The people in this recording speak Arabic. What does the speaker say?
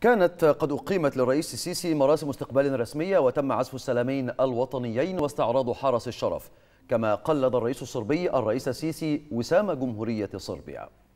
كانت قد أقيمت للرئيس السيسي مراسم استقبال رسمية وتم عزف السلامين الوطنيين واستعراض حرس الشرف كما قلد الرئيس الصربي الرئيس السيسي وسام جمهورية صربيا